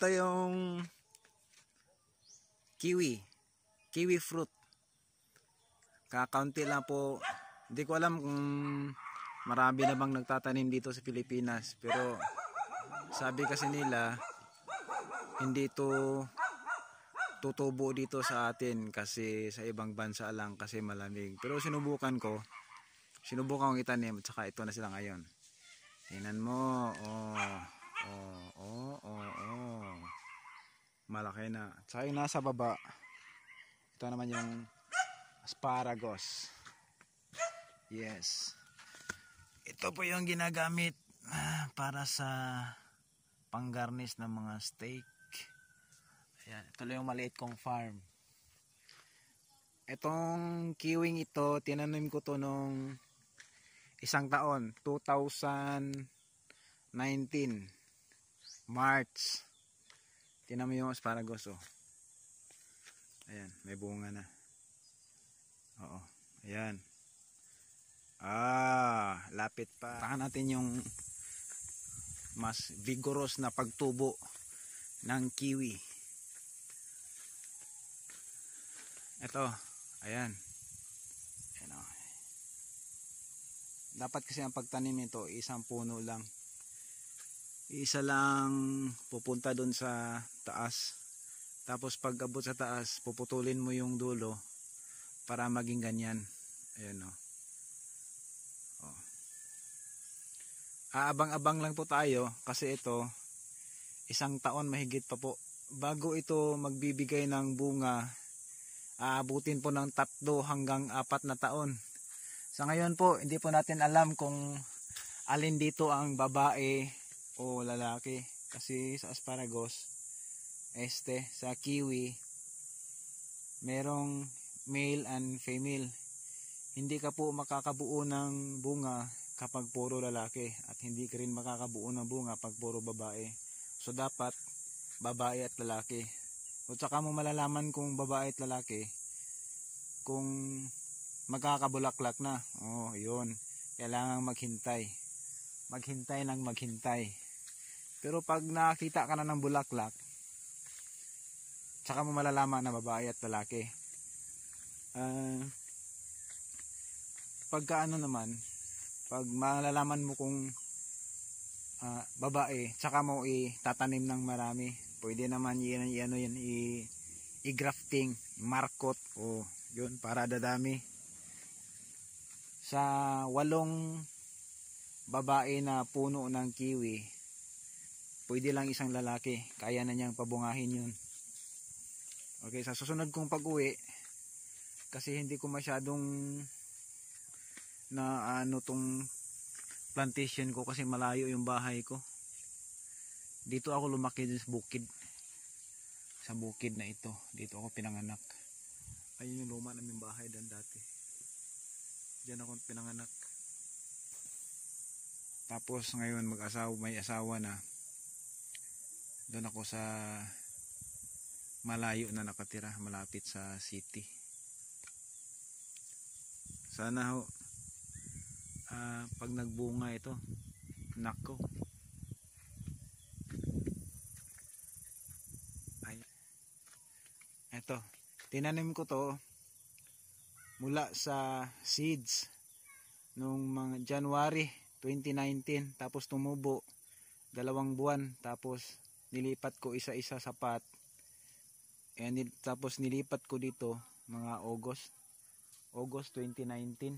ito yung kiwi kiwi fruit kakaunti lang po hindi ko alam kung marami na bang nagtatanim dito sa Pilipinas pero sabi kasi nila hindi ito tutubo dito sa atin kasi sa ibang bansa lang kasi malamig pero sinubukan ko sinubukan kong itanim at saka ito na sila ngayon tingnan mo oh Oo, oo, oo. Malaki na. Tsaka yung nasa baba. Ito naman yung asparagus. Yes. Ito po yung ginagamit ah, para sa panggarnis ng mga steak. Ayan, ito yung maliit kong farm. Itong kiwing ito, tinanim ko to nung isang taon, 2019. March. Tinan mo yung asparagus oh. Ayan, may bunga na. Oo, ayan. Ah, lapit pa. Tahan natin yung mas vigorous na pagtubo ng kiwi. Ito, ayan. Ayan oh. Dapat kasi ang pagtanim ito, isang puno lang isa lang pupunta doon sa taas tapos pag abot sa taas puputulin mo yung dulo para maging ganyan ayan o oh. oh. aabang-abang lang po tayo kasi ito isang taon mahigit pa po bago ito magbibigay ng bunga aabutin po ng tatlo hanggang apat na taon sa ngayon po hindi po natin alam kung alin dito ang babae o lalaki kasi sa asparagus este sa kiwi merong male and female hindi ka po makakabuo ng bunga kapag puro lalaki at hindi ka rin makakabuo ng bunga pag puro babae so dapat babae at lalaki o saka mo malalaman kung babae at lalaki kung magkakabulaklak na oh yun kailangan maghintay maghintay ng maghintay pero pag nakita ka na ng bulaklak, tsaka mo malalaman na babae at lalaki. Uh, pagka ano naman, pag malalaman mo kung uh, babae, tsaka mo itatanim ng marami, pwede naman yan, yan, yan, i, i grafting, markot, o yun, para dadami. Sa walong babae na puno ng kiwi, pwede lang isang lalaki kaya na niyang pabungahin yun okay sa susunod kong pag uwi kasi hindi ko masyadong na ano tong plantation ko kasi malayo yung bahay ko dito ako lumaki din sa bukid sa bukid na ito dito ako pinanganak ayun yung luma ng bahay dan dati dyan ako pinanganak tapos ngayon mag asawa may asawa na doon ako sa malayo na nakatira malapit sa city sana ho uh, pag nagbunga ito nako ay eto tinanim ko to mula sa seeds nung mga January 2019 tapos tumubo dalawang buwan tapos nilipat ko isa-isa sa pot and tapos nilipat ko dito mga August August 2019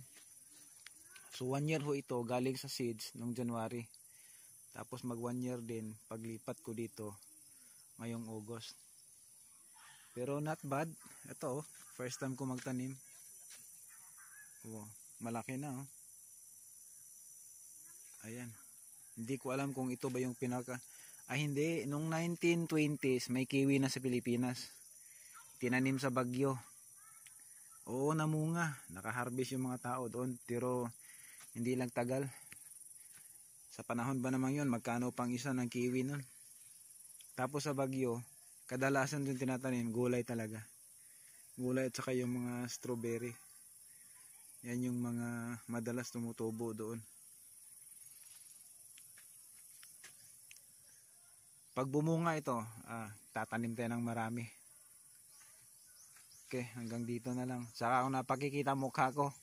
so 1 year ho ito galing sa seeds nung January tapos mag 1 year din paglipat ko dito ngayong August pero not bad ito oh, first time ko magtanim oh, malaki na oh. ayan hindi ko alam kung ito ba yung pinaka ay hindi, Noong 1920s may kiwi na sa Pilipinas. Tinanim sa Bagyo. Oo, namunga. Nakaharvest yung mga tao doon. Pero hindi lang tagal. Sa panahon ba naman yon magkano pang isa ng kiwi nun? Tapos sa Bagyo, kadalasan doon tinatanim, gulay talaga. Gulay at saka yung mga strawberry. Yan yung mga madalas tumutubo doon. Pag bumunga ito, ah, tatanim tayo ng marami. Okay, hanggang dito na lang. Saka kung napakikita mukha ko,